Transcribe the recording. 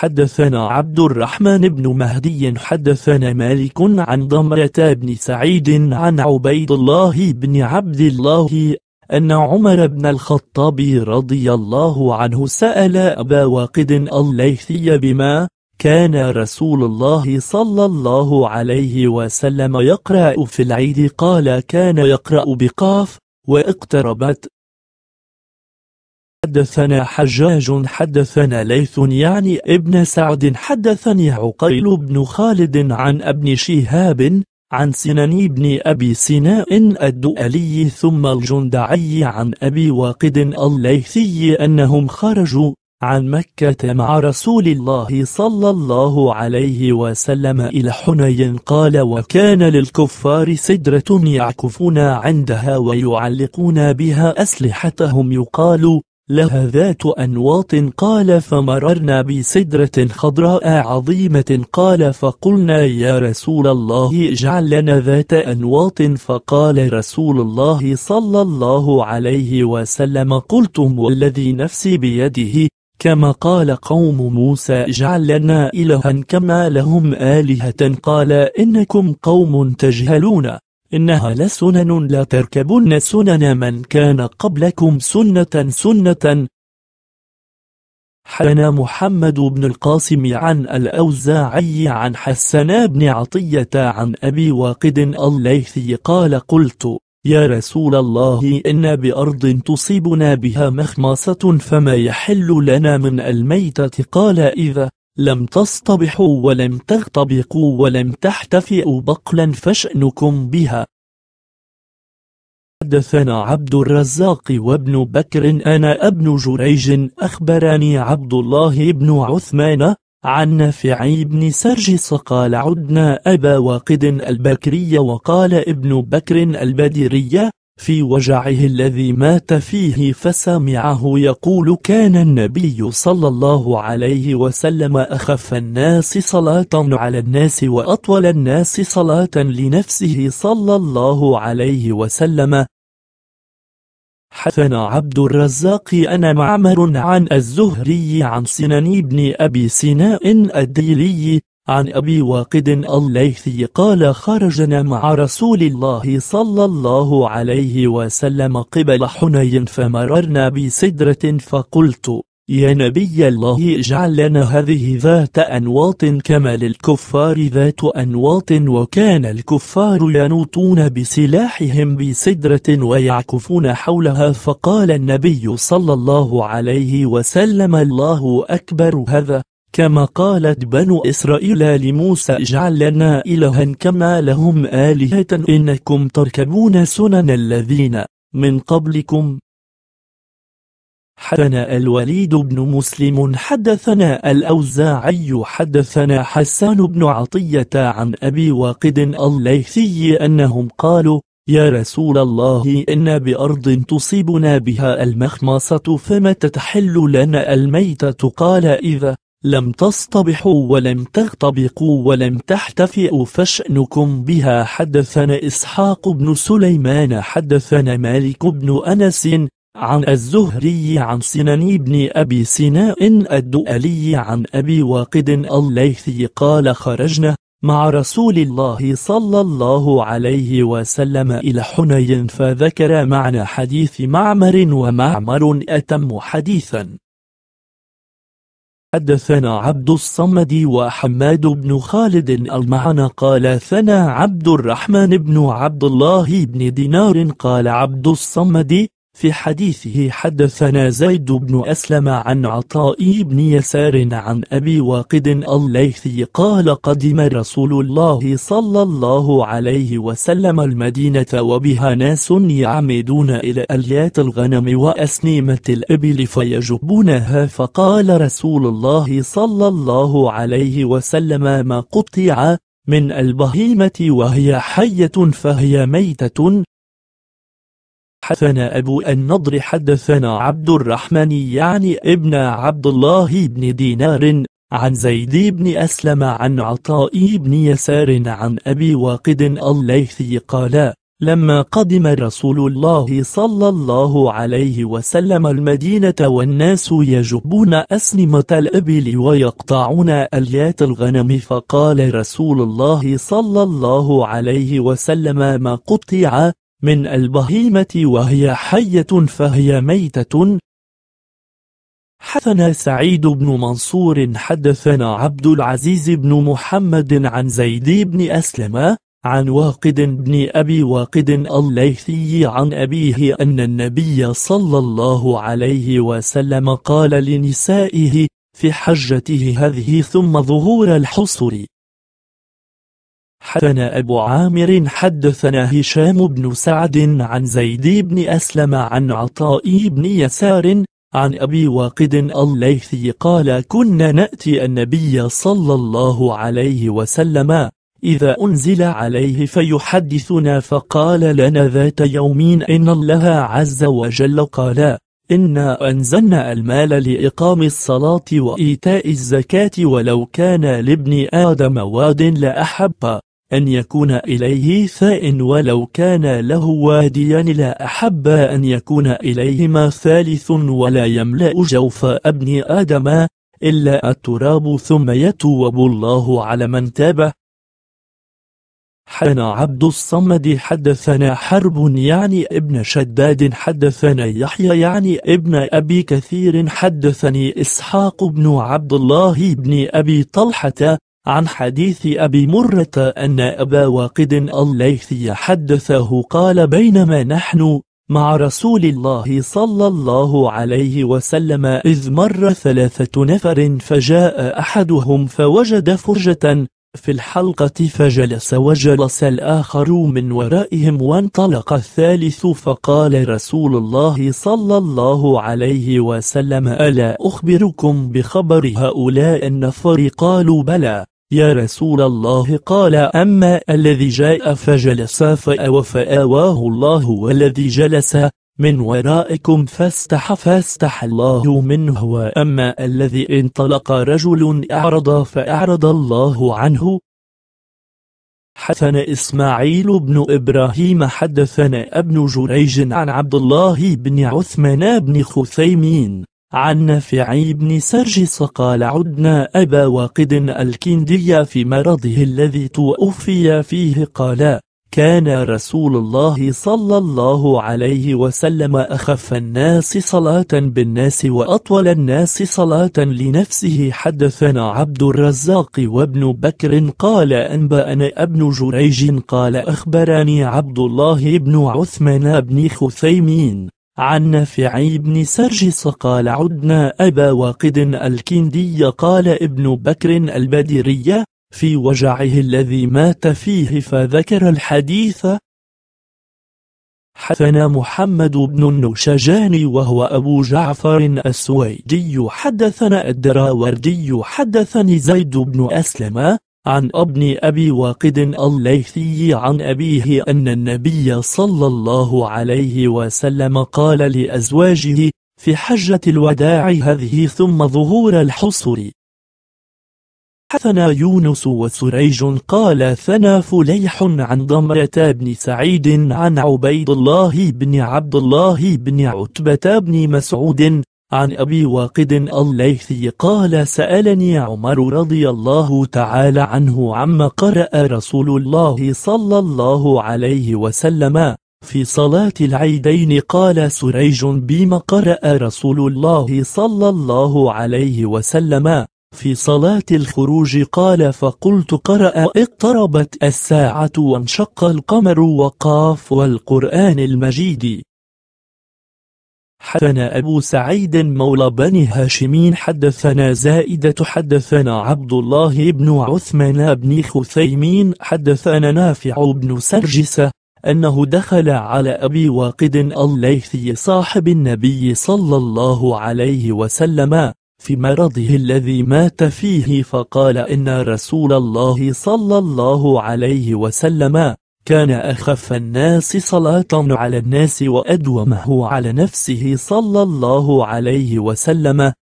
حدثنا عبد الرحمن بن مهدي حدثنا مالك عن ضمرة بن سعيد عن عبيد الله بن عبد الله أن عمر بن الخطاب رضي الله عنه سأل أبا واقد الليثي بما كان رسول الله صلى الله عليه وسلم يقرأ في العيد قال كان يقرأ بقاف واقتربت حدثنا حجاج حدثنا ليث يعني ابن سعد حدثني عقيل بن خالد عن ابن شهاب عن سنن بن أبي سناء الدؤلي ثم الجندعي عن أبي واقد الليثي أنهم خرجوا عن مكة مع رسول الله صلى الله عليه وسلم إلى حنين قال وكان للكفار سدرة يعكفون عندها ويعلقون بها أسلحتهم يقال لها ذات أنواط قال فمررنا بسدرة خضراء عظيمة قال فقلنا يا رسول الله اجعل لنا ذات أنواط فقال رسول الله صلى الله عليه وسلم قلتم والذي نفسي بيده كما قال قوم موسى اجعل لنا إلها كما لهم آلهة قال إنكم قوم تجهلون إنها لسنن لا تركبن سنن من كان قبلكم سنة سنة حدثنا محمد بن القاسم عن الأوزاعي عن حسن بن عطية عن أبي واقد الليثي قال قلت يا رسول الله إن بأرض تصيبنا بها مخمصة فما يحل لنا من الميتة قال إذا لم تصطبحوا ولم تغطبقوا ولم تحتفئوا بقلا فشأنكم بها حدثنا عبد الرزاق وابن بكر أنا ابن جريج أخبرني عبد الله بن عثمان عن نافع بن سرجس قال عدنا أبا واقد البكري وقال ابن بكر البدرية في وجعه الذي مات فيه فسمعه يقول كان النبي صلى الله عليه وسلم أخف الناس صلاة على الناس وأطول الناس صلاة لنفسه صلى الله عليه وسلم حثنا عبد الرزاق أنا معمر عن الزهري عن سنن بن أبي سناء الديلي عن أبي واقد الليثي قال خرجنا مع رسول الله صلى الله عليه وسلم قبل حنين فمررنا بسدرة فقلت يا نبي الله اجعل لنا هذه ذات أنواط كما للكفار ذات أنواط وكان الكفار ينوطون بسلاحهم بسدرة ويعكفون حولها فقال النبي صلى الله عليه وسلم الله أكبر هذا كما قالت بنو إسرائيل لموسى اجعل لنا إلها كما لهم آلهة إنكم تركبون سنن الذين من قبلكم حدثنا الوليد بن مسلم حدثنا الأوزاعي حدثنا حسان بن عطية عن أبي واقد الليثي أنهم قالوا يا رسول الله إن بأرض تصيبنا بها المخمصة فمتى تحل لنا الميتة قال إذا لم تصطبحوا ولم تغتبقوا ولم تحتفئوا فشأنكم بها حدثنا إسحاق بن سليمان حدثنا مالك بن أنس عن الزهري عن سنن بن أبي سناء الدؤلي عن أبي واقد الليثي قال خرجنا مع رسول الله صلى الله عليه وسلم إلى حنين فذكر معنى حديث معمر ومعمر أتم حديثا حدثنا عبد الصمد وحماد بن خالد المعنى قال ثنا عبد الرحمن بن عبد الله بن دينار قال عبد الصمد في حديثه حدثنا زيد بن أسلم عن عطاء بن يسار عن أبي واقد الليثي قال قدم رسول الله صلى الله عليه وسلم المدينة وبها ناس يعمدون إلى أليات الغنم وأسنيمة الإبل فيجبونها فقال رسول الله صلى الله عليه وسلم ما قطع من البهيمة وهي حية فهي ميتة حدثنا أبو النضر حدثنا عبد الرحمن يعني ابن عبد الله بن دينار عن زيد بن أسلم عن عطاء بن يسار عن أبي واقد الليثي قال لما قدم رسول الله صلى الله عليه وسلم المدينة والناس يجبون أسنمة الإبل ويقطعون أليات الغنم فقال رسول الله صلى الله عليه وسلم ما قطع من البهيمة وهي حية فهي ميتة حدثنا سعيد بن منصور حدثنا عبد العزيز بن محمد عن زيد بن أسلم عن واقد بن أبي واقد الليثي عن أبيه أن النبي صلى الله عليه وسلم قال لنسائه في حجته هذه ثم ظهور الحصر حدثنا أبو عامر حدثنا هشام بن سعد عن زيد بن أسلم عن عطاء بن يسار عن أبي واقد الليثي قال كنا نأتي النبي صلى الله عليه وسلم إذا أنزل عليه فيحدثنا فقال لنا ذات يومين إن الله عز وجل قال إنا أنزلنا المال لإقام الصلاة وإيتاء الزكاة ولو كان لابن آدم واد لأحب أن يكون إليه ثاء ولو كان له واديان لا أحب أن يكون إليهما ثالث ولا يملأ جوف ابن آدم إلا التراب ثم يتوب الله على من تابه حدثنا عبد الصمد حدثنا حرب يعني ابن شداد حدثنا يحيى يعني ابن أبي كثير حدثني إسحاق بن عبد الله بن أبي طلحة عن حديث أبي مرة أن أبا واقد الليثي حدثه قال بينما نحن مع رسول الله صلى الله عليه وسلم إذ مر ثلاثة نفر فجاء أحدهم فوجد فرجة في الحلقة فجلس وجلس الآخر من ورائهم وانطلق الثالث فقال رسول الله صلى الله عليه وسلم ألا أخبركم بخبر هؤلاء النفر قالوا بلى يا رسول الله قال أما الذي جاء فجلس فأوى فآواه الله والذي جلس من ورائكم فاستح فاستح الله منه وأما الذي انطلق رجل أعرض فأعرض الله عنه حدثنا إسماعيل بن إبراهيم حدثنا ابن جريج عن عبد الله بن عثمان بن خثيمين عن نافع بن سرجس قال عدنا أبا واقد الكندي في مرضه الذي توفي فيه قال كان رسول الله صلى الله عليه وسلم أخف الناس صلاة بالناس وأطول الناس صلاة لنفسه حدثنا عبد الرزاق وابن بكر قال أنبأنا ابن جريج قال أخبرني عبد الله بن عثمان بن خثيمين عن نافع بن سرجس قال عدنا أبا واقد الكندي قال ابن بكر البدري في وجعه الذي مات فيه فذكر الحديث حدثنا محمد بن النشجان وهو أبو جعفر السويدي حدثنا الدراوردي حدثني زيد بن أسلم عن ابن أبي واقد الليثي عن أبيه أن النبي صلى الله عليه وسلم قال لأزواجه في حجة الوداع هذه ثم ظهور الحصر حثنا يونس وسريج قال ثنا فليح عن ضمرة بن سعيد عن عبيد الله بن عبد الله بن عتبة بن مسعود عن أبي واقد الليثي قال سألني عمر رضي الله تعالى عنه عما قرأ رسول الله صلى الله عليه وسلم في صلاة العيدين قال سريج بما قرأ رسول الله صلى الله عليه وسلم في صلاة الخروج قال فقلت قرأ اقتربت الساعة وانشق القمر وقاف والقرآن المجيد حدثنا أبو سعيد مولى بني هاشم حدثنا زائدة حدثنا عبد الله بن عثمان بن خثيمين حدثنا نافع بن سرجسة أنه دخل على أبي واقد الليثي صاحب النبي صلى الله عليه وسلم في مرضه الذي مات فيه فقال إن رسول الله صلى الله عليه وسلم كان أخف الناس صلاة على الناس وأدومه على نفسه صلى الله عليه وسلم